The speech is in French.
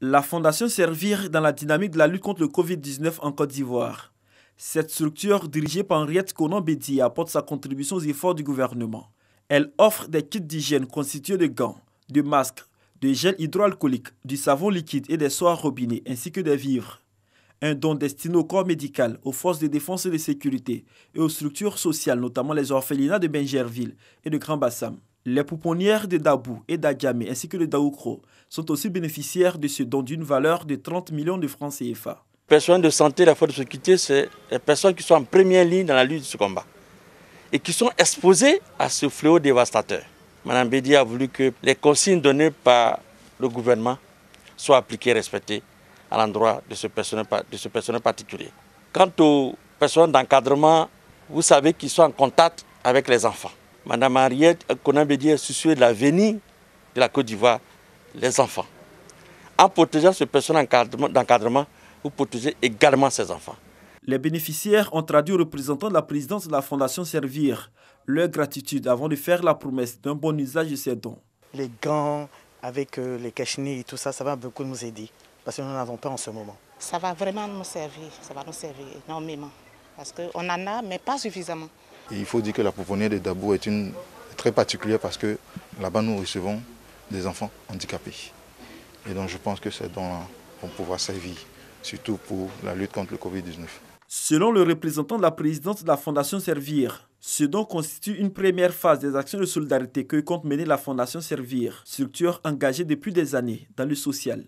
La Fondation Servir dans la dynamique de la lutte contre le Covid-19 en Côte d'Ivoire. Cette structure, dirigée par Henriette Conan bédier apporte sa contribution aux efforts du gouvernement. Elle offre des kits d'hygiène constitués de gants, de masques, de gel hydroalcoolique, du savon liquide et des soies robinets, ainsi que des vivres. Un don destiné au corps médical, aux forces de défense et de sécurité et aux structures sociales, notamment les orphelinats de Benjerville et de Grand Bassam. Les pouponnières de Dabou et d'Agamé, ainsi que de Daoukro sont aussi bénéficiaires de ce don d'une valeur de 30 millions de francs CFA. Les personnes de santé, la force de sécurité, c'est les personnes qui sont en première ligne dans la lutte de ce combat et qui sont exposées à ce fléau dévastateur. Madame Bédi a voulu que les consignes données par le gouvernement soient appliquées, respectées à l'endroit de, de ce personnel particulier. Quant aux personnes d'encadrement, vous savez qu'ils sont en contact avec les enfants. Madame Ariette dire, est de l'avenir de la Côte d'Ivoire, les enfants. En protégeant ce personnel d'encadrement, vous protégez également ces enfants. Les bénéficiaires ont traduit aux représentants de la présidence de la Fondation Servir leur gratitude avant de faire la promesse d'un bon usage de ces dons. Les gants avec euh, les cachenilles et tout ça, ça va beaucoup nous aider parce que nous n'en avons pas en ce moment. Ça va vraiment nous servir, ça va nous servir énormément parce qu'on en a mais pas suffisamment il faut dire que la pouponnière de Dabou est une très particulière parce que là-bas nous recevons des enfants handicapés. Et donc je pense que ces dons-là vont pouvoir servir, surtout pour la lutte contre le Covid-19. Selon le représentant de la présidence de la Fondation Servir, ce don constitue une première phase des actions de solidarité que compte mener la Fondation Servir, structure engagée depuis des années dans le social.